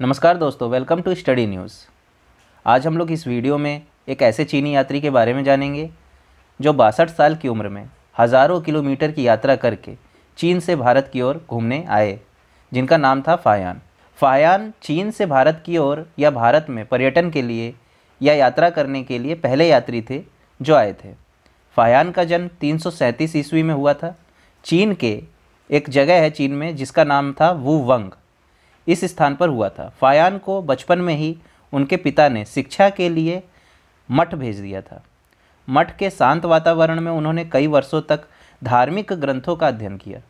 नमस्कार दोस्तों welcome to study news आज हम लोग इस वीडियो में एक ऐसे चीनी यात्री के बारे में जानेंगे जो बासठ साल की उम्र में हज़ारों किलोमीटर की यात्रा करके चीन से भारत की ओर घूमने आए जिनका नाम था फायान फायान चीन से भारत की ओर या भारत में पर्यटन के लिए या यात्रा करने के लिए पहले यात्री थे जो आए थे फायान का जन्म तीन ईस्वी में हुआ था चीन के एक जगह है चीन में जिसका नाम था वू वंग इस स्थान पर हुआ था फायान को बचपन में ही उनके पिता ने शिक्षा के लिए मठ भेज दिया था मठ के शांत वातावरण में उन्होंने कई वर्षों तक धार्मिक ग्रंथों का अध्ययन किया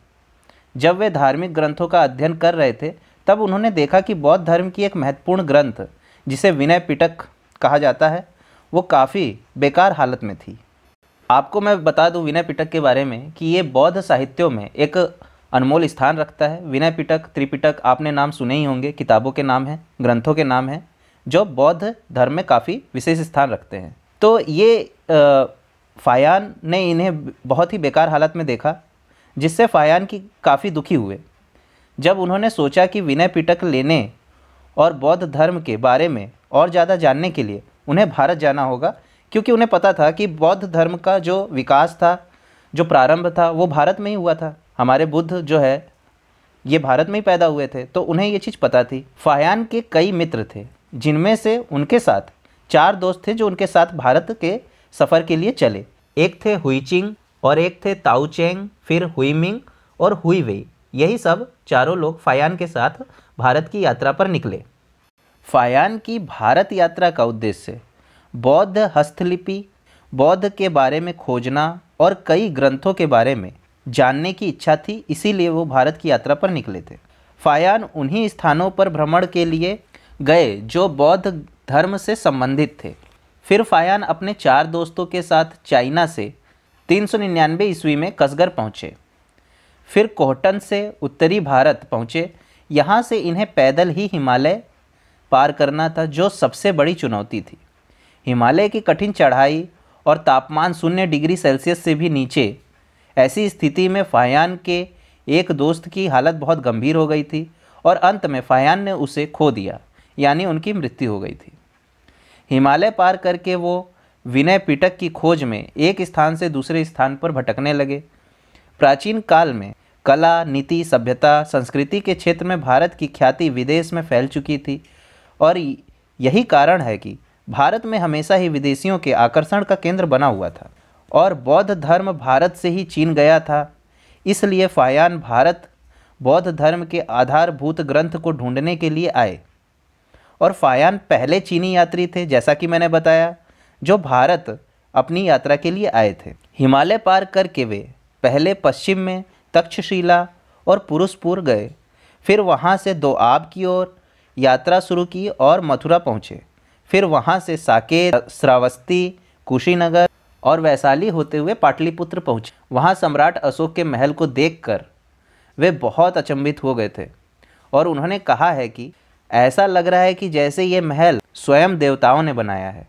जब वे धार्मिक ग्रंथों का अध्ययन कर रहे थे तब उन्होंने देखा कि बौद्ध धर्म की एक महत्वपूर्ण ग्रंथ जिसे विनय पिटक कहा जाता है वो काफ़ी बेकार हालत में थी आपको मैं बता दूं विनय पिटक के बारे में कि ये बौद्ध साहित्यों में एक अनमोल स्थान रखता है विनय पिटक त्रिपिटक आपने नाम सुने ही होंगे किताबों के नाम हैं ग्रंथों के नाम हैं जो बौद्ध धर्म में काफ़ी विशेष स्थान रखते हैं तो ये फायान ने इन्हें बहुत ही बेकार हालत में देखा जिससे फायान की काफ़ी दुखी हुए जब उन्होंने सोचा कि विनय पिटक लेने और बौद्ध धर्म के बारे में और ज़्यादा जानने के लिए उन्हें भारत जाना होगा क्योंकि उन्हें पता था कि बौद्ध धर्म का जो विकास था जो प्रारंभ था वो भारत में ही हुआ था हमारे बुद्ध जो है ये भारत में ही पैदा हुए थे तो उन्हें ये चीज़ पता थी फायान के कई मित्र थे जिनमें से उनके साथ चार दोस्त थे जो उनके साथ भारत के सफ़र के लिए चले एक थे हुईचिंग और एक थे ताउचेंग फिर हुईमिंग और हुई वे यही सब चारों लोग फायान के साथ भारत की यात्रा पर निकले फायान की भारत यात्रा का उद्देश्य बौद्ध हस्तलिपि बौद्ध के बारे में खोजना और कई ग्रंथों के बारे में जानने की इच्छा थी इसीलिए वो भारत की यात्रा पर निकले थे फायान उन्हीं स्थानों पर भ्रमण के लिए गए जो बौद्ध धर्म से संबंधित थे फिर फायान अपने चार दोस्तों के साथ चाइना से तीन सौ निन्यानवे ईस्वी में कसगर पहुँचे फिर कोहटन से उत्तरी भारत पहुँचे यहाँ से इन्हें पैदल ही हिमालय पार करना था जो सबसे बड़ी चुनौती थी हिमालय की कठिन चढ़ाई और तापमान शून्य डिग्री सेल्सियस से भी नीचे ऐसी स्थिति में फायान के एक दोस्त की हालत बहुत गंभीर हो गई थी और अंत में फायान ने उसे खो दिया यानी उनकी मृत्यु हो गई थी हिमालय पार करके वो विनय पिटक की खोज में एक स्थान से दूसरे स्थान पर भटकने लगे प्राचीन काल में कला नीति सभ्यता संस्कृति के क्षेत्र में भारत की ख्याति विदेश में फैल चुकी थी और यही कारण है कि भारत में हमेशा ही विदेशियों के आकर्षण का केंद्र बना हुआ था और बौद्ध धर्म भारत से ही चीन गया था इसलिए फायान भारत बौद्ध धर्म के आधारभूत ग्रंथ को ढूंढने के लिए आए और फायान पहले चीनी यात्री थे जैसा कि मैंने बताया जो भारत अपनी यात्रा के लिए आए थे हिमालय पार करके वे पहले पश्चिम में तक्षशिला और पुरुषपुर गए फिर वहाँ से दो आब की ओर यात्रा शुरू की और मथुरा पहुँचे फिर वहाँ से साकेत श्रावस्ती कुशीनगर और वैशाली होते हुए पाटलिपुत्र पहुँचे वहाँ सम्राट अशोक के महल को देखकर वे बहुत अचंभित हो गए थे और उन्होंने कहा है कि ऐसा लग रहा है कि जैसे ये महल स्वयं देवताओं ने बनाया है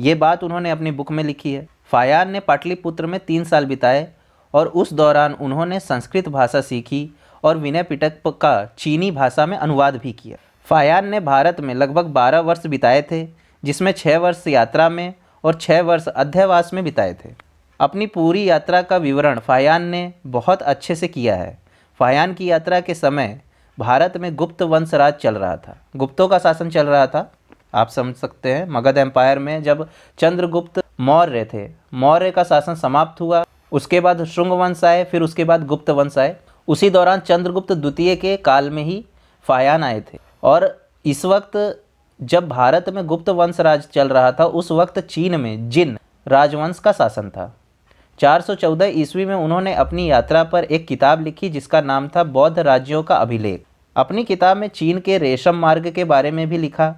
ये बात उन्होंने अपनी बुक में लिखी है फायान ने पाटलिपुत्र में तीन साल बिताए और उस दौरान उन्होंने संस्कृत भाषा सीखी और विनय पिटक का चीनी भाषा में अनुवाद भी किया फायान ने भारत में लगभग बारह वर्ष बिताए थे जिसमें छः वर्ष यात्रा में और छः वर्ष अध्यावास में बिताए थे अपनी पूरी यात्रा का विवरण फायान ने बहुत अच्छे से किया है फायान की यात्रा के समय भारत में गुप्त वंश राज चल रहा था गुप्तों का शासन चल रहा था आप समझ सकते हैं मगध एम्पायर में जब चंद्रगुप्त मौर्य थे मौर्य का शासन समाप्त हुआ उसके बाद श्रृंग वंश आए फिर उसके बाद गुप्त वंश आए उसी दौरान चंद्रगुप्त द्वितीय के काल में ही फायान आए थे और इस वक्त जब भारत में गुप्त वंश राज चल रहा था उस वक्त चीन में जिन राजवंश का शासन था 414 ईस्वी में उन्होंने अपनी यात्रा पर एक किताब लिखी जिसका नाम था बौद्ध राज्यों का अभिलेख अपनी किताब में चीन के रेशम मार्ग के बारे में भी लिखा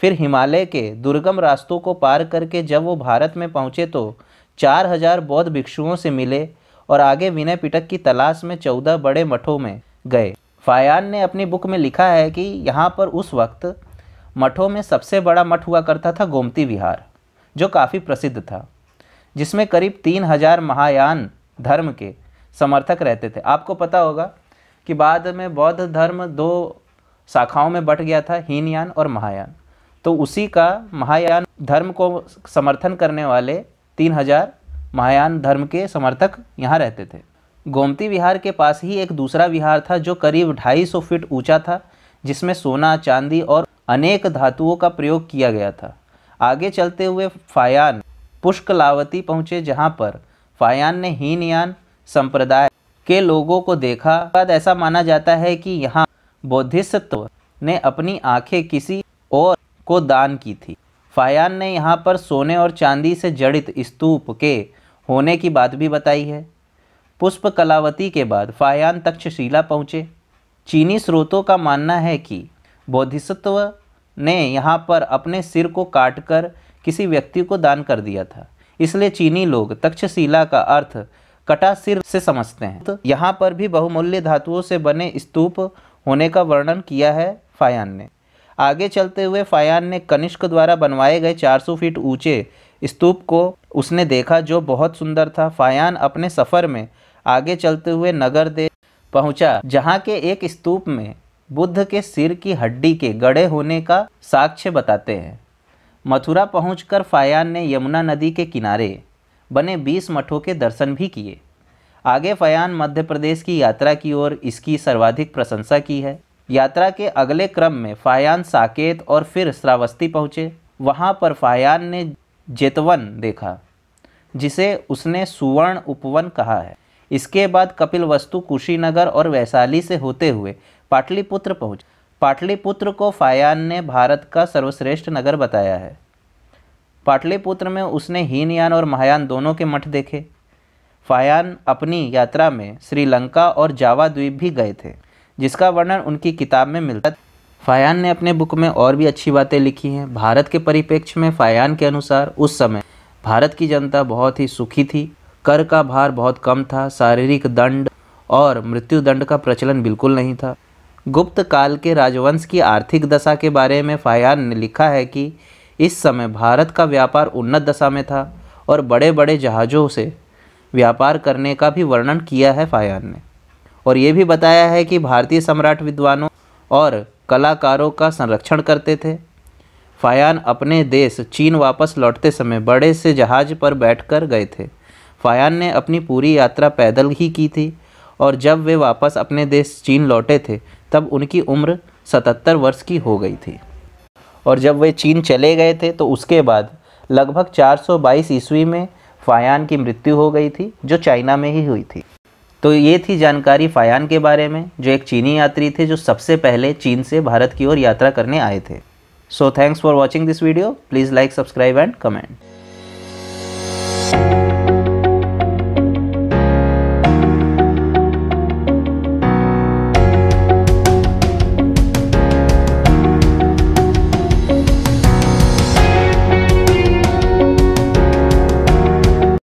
फिर हिमालय के दुर्गम रास्तों को पार करके जब वो भारत में पहुँचे तो चार हजार बौद्ध भिक्षुओं से मिले और आगे विनय पिटक की तलाश में चौदह बड़े मठों में गए फायान ने अपनी बुक में लिखा है कि यहाँ पर उस वक्त मठों में सबसे बड़ा मठ हुआ करता था गोमती विहार जो काफ़ी प्रसिद्ध था जिसमें करीब तीन हजार महायान धर्म के समर्थक रहते थे आपको पता होगा कि बाद में बौद्ध धर्म दो शाखाओं में बट गया था हीनयान और महायान तो उसी का महायान धर्म को समर्थन करने वाले तीन हजार महायान धर्म के समर्थक यहाँ रहते थे गोमती विहार के पास ही एक दूसरा विहार था जो करीब 250 फीट ऊंचा था जिसमें सोना चांदी और अनेक धातुओं का प्रयोग किया गया था आगे चलते हुए फायान पुष्कलावती पहुँचे जहाँ पर फायान ने हीनयान संप्रदाय के लोगों को देखा बाद ऐसा माना जाता है कि यहाँ बोधिसत्व ने अपनी आंखें किसी और को दान की थी फायान ने यहाँ पर सोने और चांदी से जड़ित स्तूप के होने की बात भी बताई है पुष्प कलावती के बाद फायान तक्षशिला पहुँचे चीनी स्रोतों का मानना है कि बोधिसत्व ने यहाँ पर अपने सिर को काटकर किसी व्यक्ति को दान कर दिया था इसलिए चीनी लोग तक्षशिला का अर्थ कटा सिर से समझते हैं तो यहाँ पर भी बहुमूल्य धातुओं से बने स्तूप होने का वर्णन किया है फायान ने आगे चलते हुए फायान ने कनिष्क द्वारा बनवाए गए 400 फीट ऊंचे स्तूप को उसने देखा जो बहुत सुंदर था फायान अपने सफ़र में आगे चलते हुए नगर दे पहुंचा जहां के एक स्तूप में बुद्ध के सिर की हड्डी के गड़े होने का साक्ष्य बताते हैं मथुरा पहुंचकर फायान ने यमुना नदी के किनारे बने बीस मठों के दर्शन भी किए आगे फयान मध्य प्रदेश की यात्रा की ओर इसकी सर्वाधिक प्रशंसा की है यात्रा के अगले क्रम में फायान साकेत और फिर श्रावस्ती पहुँचे वहाँ पर फायान ने जेतवन देखा जिसे उसने सुवर्ण उपवन कहा है इसके बाद कपिल वस्तु कुशीनगर और वैशाली से होते हुए पाटलिपुत्र पहुँच पाटलिपुत्र को फायान ने भारत का सर्वश्रेष्ठ नगर बताया है पाटलिपुत्र में उसने हीनयान और महायान दोनों के मठ देखे फायान अपनी यात्रा में श्रीलंका और जावा द्वीप भी गए थे जिसका वर्णन उनकी किताब में मिलता फायान ने अपने बुक में और भी अच्छी बातें लिखी हैं भारत के परिप्रेक्ष्य में फायान के अनुसार उस समय भारत की जनता बहुत ही सुखी थी कर का भार बहुत कम था शारीरिक दंड और मृत्यु दंड का प्रचलन बिल्कुल नहीं था गुप्त काल के राजवंश की आर्थिक दशा के बारे में फायान ने लिखा है कि इस समय भारत का व्यापार उन्नत दशा में था और बड़े बड़े जहाज़ों से व्यापार करने का भी वर्णन किया है फायान ने और ये भी बताया है कि भारतीय सम्राट विद्वानों और कलाकारों का संरक्षण करते थे फायान अपने देश चीन वापस लौटते समय बड़े से जहाज़ पर बैठ गए थे फायान ने अपनी पूरी यात्रा पैदल ही की थी और जब वे वापस अपने देश चीन लौटे थे तब उनकी उम्र सतहत्तर वर्ष की हो गई थी और जब वे चीन चले गए थे तो उसके बाद लगभग 422 ईस्वी में फ़ायान की मृत्यु हो गई थी जो चाइना में ही हुई थी तो ये थी जानकारी फ़ायान के बारे में जो एक चीनी यात्री थे जो सबसे पहले चीन से भारत की ओर यात्रा करने आए थे so thanks for watching this video please like subscribe and comment